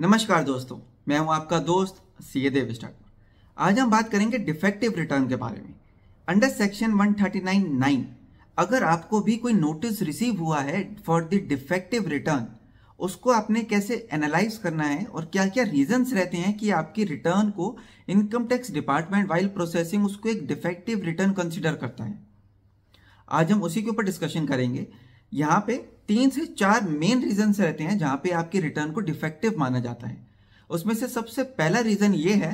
नमस्कार दोस्तों मैं हूं आपका दोस्त सी ए देवेश ठाकुर आज हम बात करेंगे डिफेक्टिव रिटर्न के बारे में अंडर सेक्शन 139.9 अगर आपको भी कोई नोटिस रिसीव हुआ है फॉर द डिफेक्टिव रिटर्न उसको आपने कैसे एनालाइज करना है और क्या क्या रीजंस रहते हैं कि आपकी रिटर्न को income tax department while processing उसको एक डिफेक्टिव रिटर्न कंसिडर करता है आज हम उसी के ऊपर डिस्कशन करेंगे यहाँ पे तीन से चार मेन रीजन रहते हैं जहां पे आपके रिटर्न को डिफेक्टिव माना जाता है उसमें से सबसे पहला रीजन ये है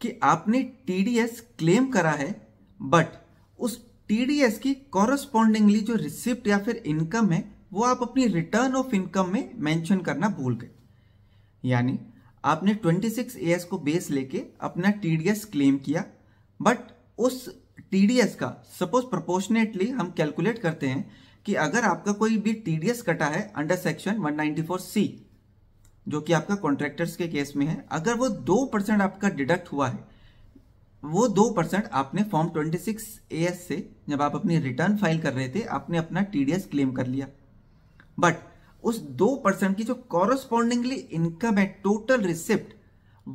कि आपने टीडीएस क्लेम करा है बट उस टीडीएस की कॉरस्पॉन्डिंगली जो रिसिप्ट या फिर इनकम है वो आप अपनी रिटर्न ऑफ इनकम में मेंशन करना भूल गए यानी आपने 26 एएस को बेस लेके अपना टीडीएस क्लेम किया बट उस टीडीएस का सपोज प्रपोर्शनेटली हम कैलकुलेट करते हैं कि अगर आपका कोई भी टीडीएस कटा है अंडर सेक्शन 194C सी जो कि आपका कॉन्ट्रैक्टर्स के केस में है अगर वो दो परसेंट आपका डिडक्ट हुआ है वो दो परसेंट आपने फॉर्म 26 एएस से जब आप अपनी रिटर्न फाइल कर रहे थे आपने अपना टीडीएस क्लेम कर लिया बट उस दो परसेंट की जो कॉरस्पॉन्डिंगली इनकम है टोटल रिसिप्ट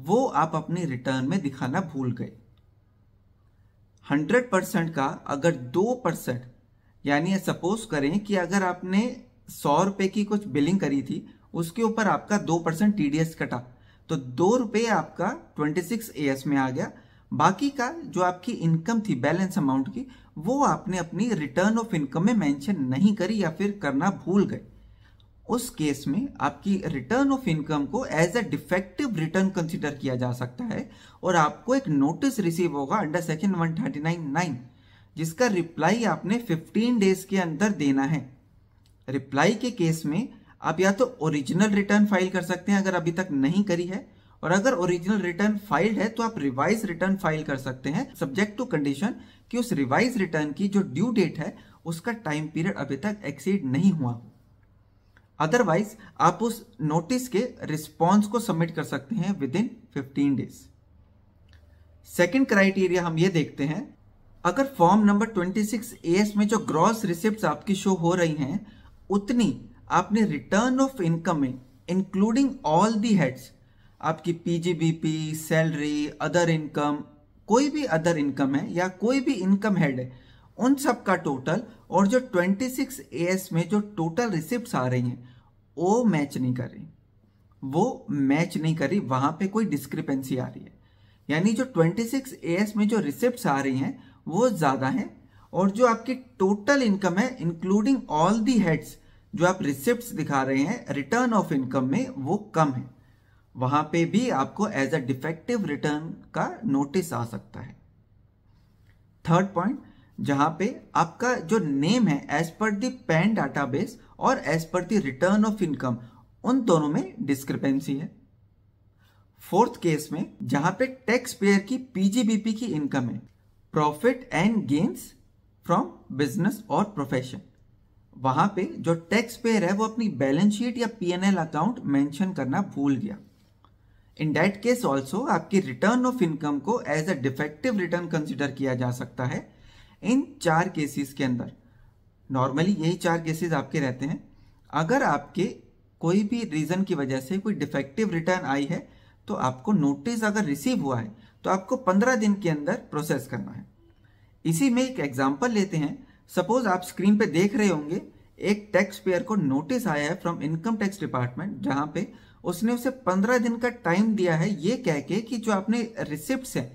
वो आप अपने रिटर्न में दिखाना भूल गए हंड्रेड परसेंट का अगर दो परसेंट यानी सपोज करें कि अगर आपने सौ रुपए की कुछ बिलिंग करी थी उसके ऊपर आपका दो परसेंट टी कटा तो दो रुपये आपका ट्वेंटी सिक्स ए में आ गया बाकी का जो आपकी इनकम थी बैलेंस अमाउंट की वो आपने अपनी रिटर्न ऑफ इनकम में मेंशन नहीं करी या फिर करना भूल गए उस केस में आपकी रिटर्न ऑफ इनकम को as a defective return consider किया जा सकता है और आपको एक नोटिस रिसीव होगा अंडर सेक्शन वन जिसका रिप्लाई आपने फिफ्टीन डेज के अंदर देना है रिप्लाई के केस में आप या तो ओरिजिनल रिटर्न फाइल कर सकते हैं अगर अभी तक नहीं करी है और अगर ओरिजिनल रिटर्न फाइल्ड है तो आप रिवाइज रिटर्न फाइल कर सकते हैं सब्जेक्ट टू कंडीशन कि उस रिवाइज रिटर्न की जो ड्यू डेट है उसका टाइम पीरियड अभी तक एक्सीड नहीं हुआ अदरवाइज आप उस नोटिस के रिस्पॉन्स को सबमिट कर सकते हैं within fifteen days second criteria हम ये देखते हैं अगर form number twenty six S में जो ग्रॉस रिसिप्ट आपकी शो हो रही हैं उतनी आपने रिटर्न ऑफ इनकम में इंक्लूडिंग ऑल दी हेड्स आपकी पीजीबीपी सैलरी अदर इनकम कोई भी अदर इनकम है या कोई भी इनकम हेड है उन सब का टोटल और जो 26 एएस में जो टोटल रिसिप्ट आ रही हैं वो मैच नहीं कर रही वो मैच नहीं कर रही वहाँ पे कोई डिस्क्रिपेंसी आ रही है यानी जो 26 एएस में जो रिसिप्ट आ रही हैं वो ज़्यादा हैं और जो आपकी टोटल इनकम है इंक्लूडिंग ऑल दी हेड्स जो आप रिसिप्ट दिखा रहे हैं रिटर्न ऑफ इनकम में वो कम है वहां पे भी आपको एज अ डिफेक्टिव रिटर्न का नोटिस आ सकता है थर्ड पॉइंट जहां पे आपका जो नेम है as per the PAN database और as per the return of income उन दोनों में डिस्क्रिपेंसी है फोर्थ केस में जहां पे टैक्स पेयर की पीजीबीपी की इनकम है profit and gains from business और प्रोफेशन वहां पे जो टैक्स पेयर है वो अपनी बैलेंस शीट या पीएनएल अकाउंट मेंशन करना भूल गया इन डैट केस ऑल्सो आपकी रिटर्न ऑफ इनकम को as a defective return consider किया जा सकता है इन चार केसेस के अंदर नॉर्मली यही चार केसेस आपके रहते हैं अगर आपके कोई भी रीज़न की वजह से कोई डिफेक्टिव रिटर्न आई है तो आपको नोटिस अगर रिसीव हुआ है तो आपको पंद्रह दिन के अंदर प्रोसेस करना है इसी में एक एग्जाम्पल लेते हैं सपोज आप स्क्रीन पे देख रहे होंगे एक टैक्स पेयर को नोटिस आया है फ्रॉम इनकम टैक्स डिपार्टमेंट जहां पे उसने उसे पंद्रह दिन का टाइम दिया है ये कह के कि जो आपने रिसिप्ट हैं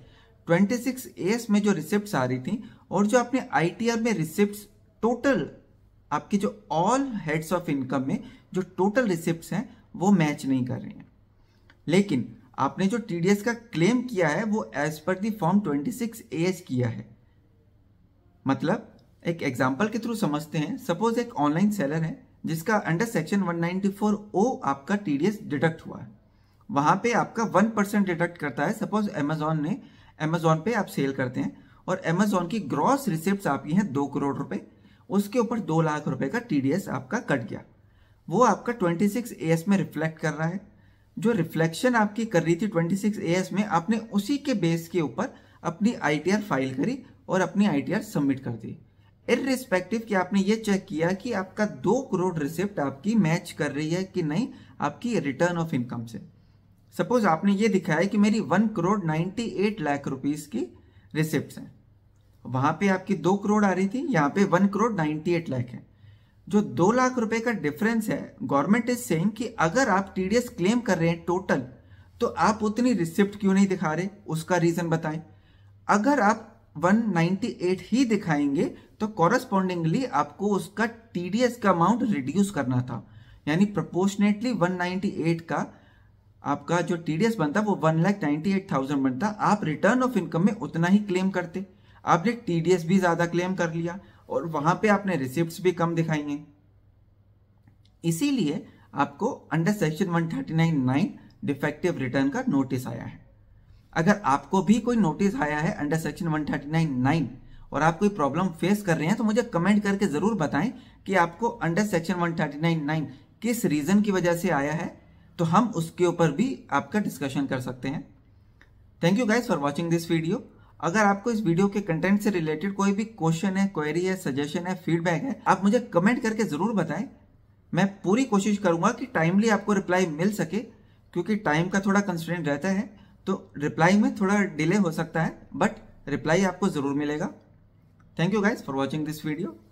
26 एस में जो रिसिप्ट आ रही थी और जो आपने आई में रिसिप्ट टोटल आपके जो ऑल हेड्स ऑफ इनकम में जो टोटल रिसिप्ट हैं वो मैच नहीं कर रही हैं लेकिन आपने जो टीडीएस का क्लेम किया है वो as per the form 26 as किया है मतलब एक एग्जाम्पल के थ्रू समझते हैं सपोज एक ऑनलाइन सेलर है जिसका अंडर सेक्शन 194 ओ आपका टीडीएस डिडक्ट हुआ है वहां पे आपका 1 परसेंट डिडक्ट करता है सपोज एमेजॉन ने अमेजोन पे आप सेल करते हैं और अमेजोन की ग्रॉस रिसिप्ट आपकी हैं दो करोड़ रुपए उसके ऊपर दो लाख रुपए का टी आपका कट गया वो आपका 26 सिक्स में रिफ्लेक्ट कर रहा है जो रिफ्लेक्शन आपकी कर रही थी 26 सिक्स में आपने उसी के बेस के ऊपर अपनी आई फाइल करी और अपनी आई सबमिट कर दी इरिस्पेक्टिव कि आपने ये चेक किया कि आपका दो करोड़ रिसिप्ट आपकी मैच कर रही है कि नहीं आपकी रिटर्न ऑफ इनकम से सपोज आपने ये दिखाया कि मेरी one crore ninety eight lakh rupees की रिसिप्ट हैं वहाँ पे आपकी दो करोड़ आ रही थी यहाँ पे one crore ninety eight lakh है जो दो लाख रुपए का डिफरेंस है गवर्नमेंट इज सेइंग कि अगर आप टीडीएस क्लेम कर रहे हैं टोटल तो आप उतनी रिसिप्ट क्यों नहीं दिखा रहे उसका रीज़न बताएं अगर आप 198 ही दिखाएंगे तो कॉरस्पॉन्डिंगली आपको उसका टीडीएस का अमाउंट रिड्यूस करना था यानी प्रपोर्शनेटली 198 का आपका जो टीडीएस बनता वो one lakh ninety eight thousand बनता आप रिटर्न ऑफ इनकम में उतना ही क्लेम करते आपने टीडीएस भी ज़्यादा क्लेम कर लिया और वहां पे आपने रिसिप्ट भी कम दिखाई हैं इसीलिए आपको under section one thirty nine nine defective return का नोटिस आया है अगर आपको भी कोई नोटिस आया है under section one thirty nine nine और आप कोई प्रॉब्लम फेस कर रहे हैं तो मुझे कमेंट करके ज़रूर बताएं कि आपको under section one thirty nine nine किस रीज़न की वजह से आया है तो हम उसके ऊपर भी आपका डिस्कशन कर सकते हैं thank you guys for watching this video अगर आपको इस वीडियो के कंटेंट से रिलेटेड कोई भी क्वेश्चन है क्वेरी है सजेशन है फीडबैक है आप मुझे कमेंट करके ज़रूर बताएं मैं पूरी कोशिश करूंगा कि टाइमली आपको रिप्लाई मिल सके क्योंकि टाइम का थोड़ा कंस्टेंट रहता है तो रिप्लाई में थोड़ा डिले हो सकता है बट रिप्लाई आपको ज़रूर मिलेगा thank you guys for watching this video